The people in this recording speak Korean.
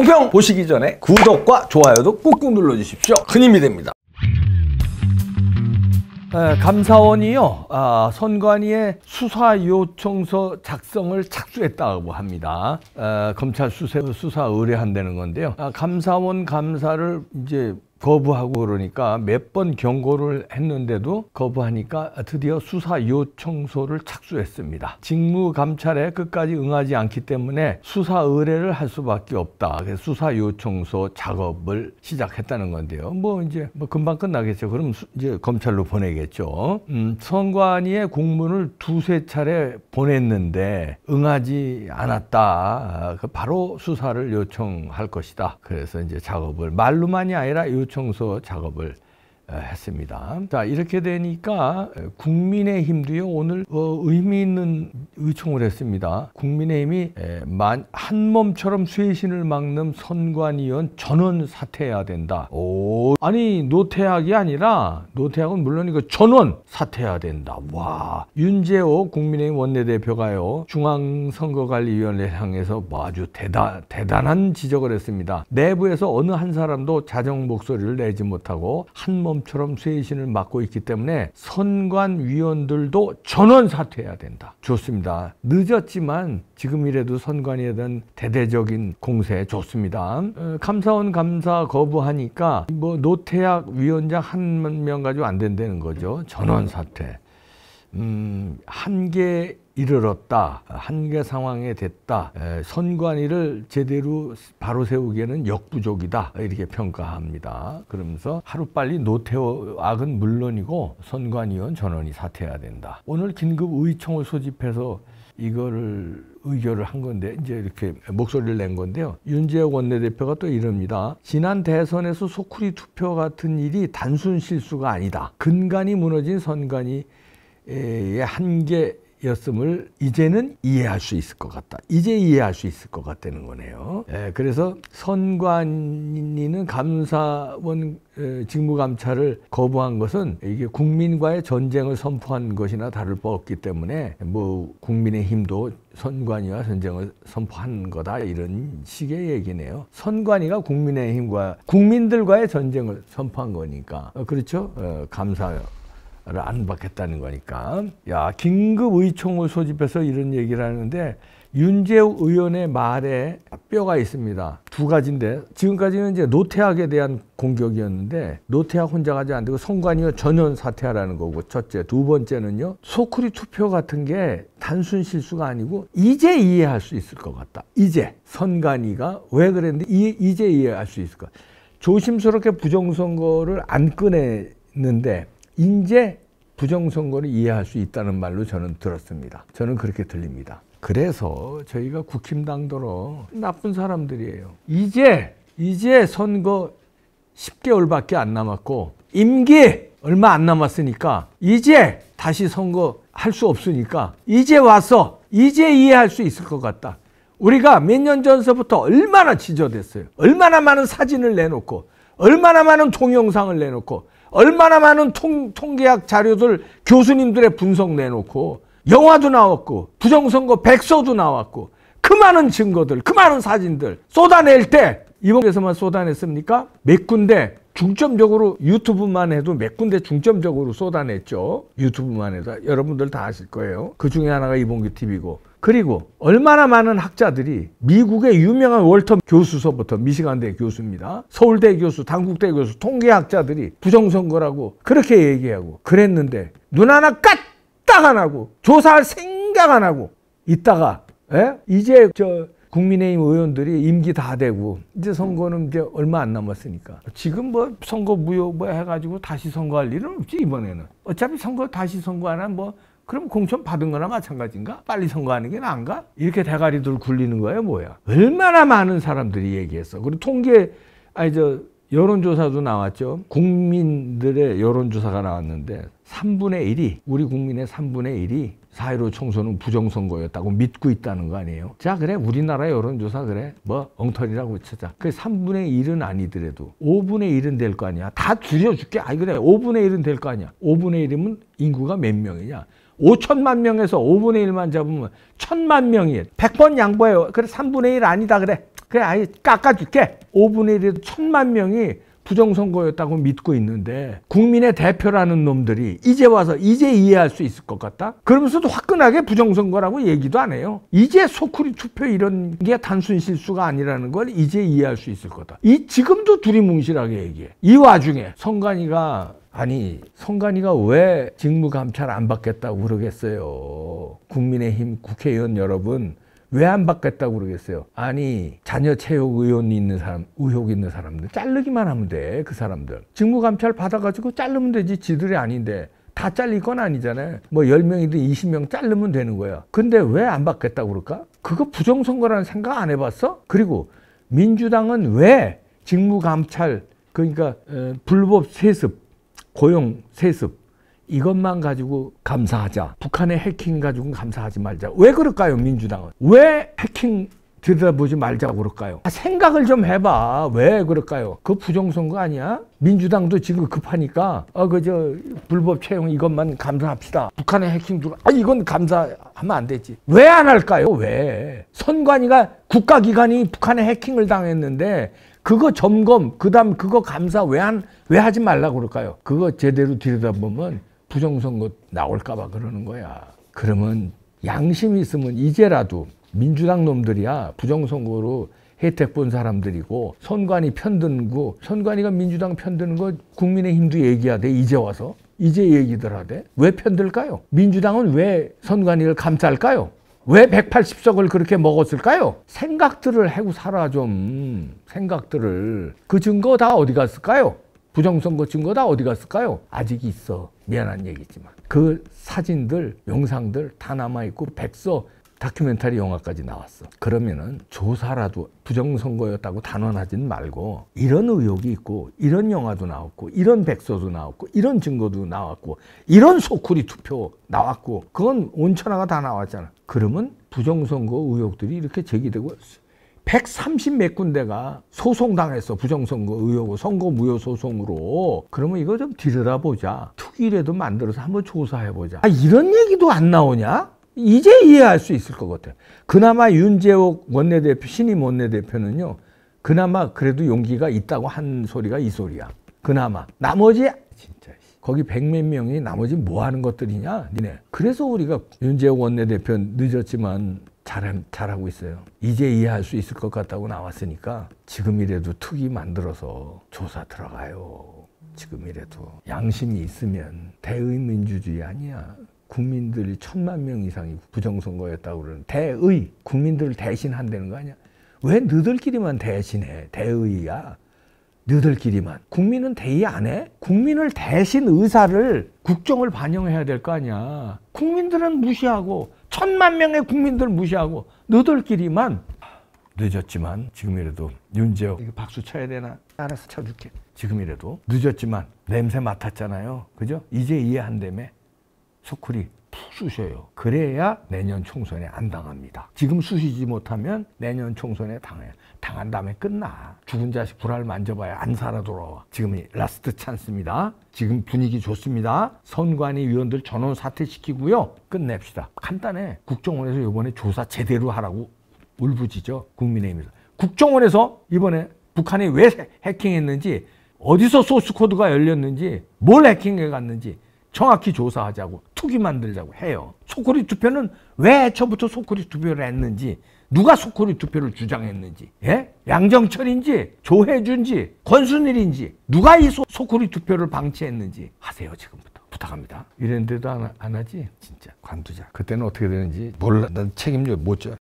똥평 보시기 전에 구독과 좋아요도 꾹꾹 눌러주십시오. 큰 힘이 됩니다. 에, 감사원이요 아, 선관위의 수사 요청서 작성을 착수했다고 합니다. 에, 검찰 수사, 수사 의뢰한다는 건데요. 아, 감사원 감사를 이제 거부하고 그러니까 몇 번 경고를 했는데도 거부하니까 드디어 수사 요청서를 착수했습니다. 직무 감찰에 끝까지 응하지 않기 때문에 수사 의뢰를 할 수밖에 없다. 그래서 수사 요청서 작업을 시작했다는 건데요. 뭐 이제 뭐 금방 끝나겠죠. 그럼 이제 검찰로 보내겠죠. 음, 선관위의 공문을 두세 차례 보냈는데 응하지 않았다. 아, 그 바로 수사를 요청할 것이다. 그래서 이제 작업을 말로만이 아니라 요 청소 작업을 어, 했습니다. 자 이렇게 되니까 어, 국민의힘도요 오늘 어, 의미 있는 의총을 했습니다. 국민의힘이 에, 만, 한 몸처럼 쇄신을 막는 선관위원 전원 사퇴해야 된다. 오 아니 노태학이 아니라 노태학은 물론 이거 그 전원 사퇴해야 된다. 와 윤재호 국민의힘 원내대표가요 중앙선거관리위원회 향해서 아주 대단 대단한 지적을 했습니다. 내부에서 어느 한 사람도 자정 목소리를 내지 못하고 한몸 몸처럼 쇄신을 맡고 있기 때문에 선관위원들도 전원 사퇴해야 된다. 좋습니다. 늦었지만 지금이라도 선관위에 대한 대대적인 공세 좋습니다. 어, 감사원 감사 거부하니까 뭐 노태학 위원장 한 명 가지고 안 된다는 거죠. 전원 사퇴. 음, 한개 이르렀다. 한계 상황에 됐다. 선관위를 제대로 바로 세우기에는 역부족이다. 이렇게 평가합니다. 그러면서 하루빨리 노태 악은 물론이고 선관위원 전원이 사퇴해야 된다. 오늘 긴급 의총을 소집해서 이거를 의결을 한 건데 이제 이렇게 목소리를 낸 건데요. 윤재혁 원내대표가 또 이럽니다. 지난 대선에서 소쿠리 투표 같은 일이 단순 실수가 아니다. 근간이 무너진 선관위의 한계 이었음을 이제는 이해할 수 있을 것 같다. 이제 이해할 수 있을 것 같다는 거네요. 예, 그래서 선관위는 감사원 직무감찰을 거부한 것은 이게 국민과의 전쟁을 선포한 것이나 다를 바 없기 때문에 뭐 국민의 힘도 선관위와 전쟁을 선포한 거다 이런 식의 얘기네요. 선관위가 국민의 힘과 국민들과의 전쟁을 선포한 거니까 어, 그렇죠? 어, 감사요. 안 받겠다는 거니까. 야, 긴급 의총을 소집해서 이런 얘기를 하는데 윤재욱 의원의 말에 뼈가 있습니다. 두 가지인데 지금까지는 이제 노태학에 대한 공격이었는데 노태학 혼자 가지 안 되고 선관위원 전원 사퇴하라는 거고 첫째, 두 번째는요. 소쿠리 투표 같은 게 단순 실수가 아니고 이제 이해할 수 있을 것 같다. 이제 선관위가 왜 그랬는데 이, 제 이해할 수 있을 것 같다. 조심스럽게 부정선거를 안 꺼내는데 인제 부정선거를 이해할 수 있다는 말로 저는 들었습니다. 저는 그렇게 들립니다. 그래서 저희가 국힘당도로 나쁜 사람들이에요. 이제 이제 선거 10개월밖에 안 남았고 임기 얼마 안 남았으니까 이제 다시 선거 할 수 없으니까 이제 와서 이제 이해할 수 있을 것 같다. 우리가 몇 년 전서부터 얼마나 지저댔어요. 얼마나 많은 사진을 내놓고 얼마나 많은 동영상을 내놓고 얼마나 많은 통, 통계학 자료들 교수님들의 분석 내놓고 영화도 나왔고 부정선거 백서도 나왔고 그 많은 증거들 그 많은 사진들 쏟아낼 때 이번에서만 쏟아냈습니까? 몇 군데 중점적으로 유튜브만 해도 몇 군데 중점적으로 쏟아냈죠. 유튜브만 해도 여러분들 다 아실 거예요. 그 중에 하나가 이봉규 TV고 그리고 얼마나 많은 학자들이 미국의 유명한 월터 교수서부터 미시간대 교수입니다. 서울대 교수, 당국대 교수, 통계학자들이 부정선거라고 그렇게 얘기하고 그랬는데 눈 하나 까딱 안 하고 조사할 생각 안 하고 있다가 에? 예? 이제 저 국민의힘 의원들이 임기 다 되고 이제 선거는 이제 얼마 안 남았으니까 지금 뭐 선거 무효 뭐 해가지고 다시 선거할 일은 없지 이번에는 어차피 선거 다시 선거 하면 뭐 그럼 공천 받은 거나 마찬가지인가? 빨리 선거하는 게 나은가? 이렇게 대가리들 굴리는 거예요, 뭐야. 얼마나 많은 사람들이 얘기했어. 그리고 통계, 아니, 저, 여론조사도 나왔죠. 국민들의 여론조사가 나왔는데 3분의 1이, 우리 국민의 3분의 1이 4.15 총선은 부정선거였다고 믿고 있다는 거 아니에요. 자, 그래. 우리나라 여론조사 그래. 뭐, 엉터리라고 치자. 그 3분의 1은 아니더라도 5분의 1은 될 거 아니야. 다 줄여줄게. 아니, 그래. 5분의 1은 될 거 아니야. 5분의 1이면 인구가 몇 명이냐. 5천만 명에서 5분의 1만 잡으면 천만 명이 100번 양보해요. 그래 3분의 1 아니다 그래. 그래 아예 깎아줄게. 5분의 1에도 천만 명이 부정선거였다고 믿고 있는데 국민의 대표라는 놈들이 이제 와서 이제 이해할 수 있을 것 같다? 그러면서도 화끈하게 부정선거라고 얘기도 안 해요. 이제 소쿠리 투표 이런 게 단순 실수가 아니라는 걸 이제 이해할 수 있을 거다. 이 지금도 두리뭉실하게 얘기해. 이 와중에 선관위가 아니 송관이가왜 직무감찰 안 받겠다고 그러겠어요. 국민의힘 국회의원 여러분 왜 안 받겠다고 그러겠어요. 아니 자녀 체육 의원이 있는 사람 의혹 있는 사람들 자르기만 하면 돼 그 사람들. 직무감찰 받아가지고 자르면 되지 지들이 아닌데 다 잘릴 건 아니잖아요. 뭐 10명이든 20명 자르면 되는 거야. 근데 왜 안 받겠다고 그럴까? 그거 부정선거라는 생각 안 해봤어? 그리고 민주당은 왜 직무감찰 그러니까 어, 불법 세습 고용, 세습 이것만 가지고 감사하자. 북한의 해킹 가지고 감사하지 말자. 왜 그럴까요, 민주당은? 왜 해킹 들여다보지 말자고 그럴까요? 아, 생각을 좀 해봐. 왜 그럴까요? 그 부정선거 아니야? 민주당도 지금 급하니까 어 그저 불법 채용 이것만 감사합시다. 북한의 해킹 들어. 아 이건 감사하면 안 되지. 왜 안 할까요? 왜? 선관위가 국가기관이 북한의 해킹을 당했는데 그거 점검, 그 다음 그거 감사 왜 안, 왜 하지 말라고 그럴까요? 그거 제대로 들여다보면 부정선거 나올까봐 그러는 거야. 그러면 양심이 있으면 이제라도 민주당 놈들이야 부정선거로 혜택 본 사람들이고 선관위 편드는 거 선관위가 민주당 편드는 거 국민의힘도 얘기하대 이제 와서 이제 얘기들 하대 왜 편들까요? 민주당은 왜 선관위를 감쌀까요? 왜 180석을 그렇게 먹었을까요? 생각들을 해고 살아 좀 생각들을 그 증거 다 어디 갔을까요? 부정선거 증거 다 어디 갔을까요? 아직 있어 미안한 얘기지만 그 사진들 영상들 다 남아있고 백서 다큐멘터리 영화까지 나왔어. 그러면은 조사라도 부정선거였다고 단언하진 말고 이런 의혹이 있고 이런 영화도 나왔고 이런 백서도 나왔고 이런 증거도 나왔고 이런 소쿠리 투표 나왔고 그건 온천화가다 나왔잖아. 그러면 부정선거 의혹들이 이렇게 제기되고 130 몇 군데가 소송당했어. 부정선거 의혹, 선거 무효 소송으로. 그러면 이거 좀 들여다보자. 투위라도 만들어서 한번 조사해보자. 아, 이런 얘기도 안 나오냐? 이제 이해할 수 있을 것 같아요. 그나마 윤재옥 원내대표, 신임 원내대표는요, 그나마 그래도 용기가 있다고 한 소리가 이 소리야. 그나마. 나머지, 진짜, 거기 백 몇 명이 나머지 뭐 하는 것들이냐, 니네. 그래서 우리가 윤재옥 원내대표 늦었지만 잘, 잘하고 있어요. 이제 이해할 수 있을 것 같다고 나왔으니까 지금이라도 특이 만들어서 조사 들어가요. 지금이라도 양심이 있으면 대의민주주의 아니야. 국민들이 천만 명 이상이 부정선거였다고 그러는 대의 국민들을 대신한다는 거 아니야? 왜 너들끼리만 대신해? 대의야. 너들끼리만. 국민은 대의 안 해? 국민을 대신 의사를 국정을 반영해야 될 거 아니야. 국민들은 무시하고 천만 명의 국민들 무시하고 너들끼리만 늦었지만 지금이라도 윤재호 이거 박수 쳐야 되나? 알아서 쳐줄게. 지금이라도 늦었지만 냄새 맡았잖아요. 그죠? 이제 이해한다며. 소쿨이 푹 쑤셔요. 그래야 내년 총선에 안 당합니다. 지금 쑤시지 못하면 내년 총선에 당해. 당한 다음에 끝나. 죽은 자식 불알 만져봐야 안 살아 돌아와. 지금이 라스트 찬스입니다. 지금 분위기 좋습니다. 선관위 위원들 전원 사퇴시키고요. 끝냅시다. 간단해. 국정원에서 이번에 조사 제대로 하라고 울부짖죠. 국민의힘에서. 국정원에서 이번에 북한이 왜 해킹했는지 어디서 소스 코드가 열렸는지 뭘 해킹해 갔는지 정확히 조사하자고 투기 만들자고 해요. 소쿠리 투표는 왜 애초부터 소쿠리 투표를 했는지 누가 소쿠리 투표를 주장했는지 예? 양정철인지 조혜준지 권순일인지 누가 이 소, 소쿠리 투표를 방치했는지 하세요 지금부터 부탁합니다. 이랬는데도 안, 안 하지 진짜 관두자. 그때는 어떻게 되는지 몰라. 난 책임져 못 져.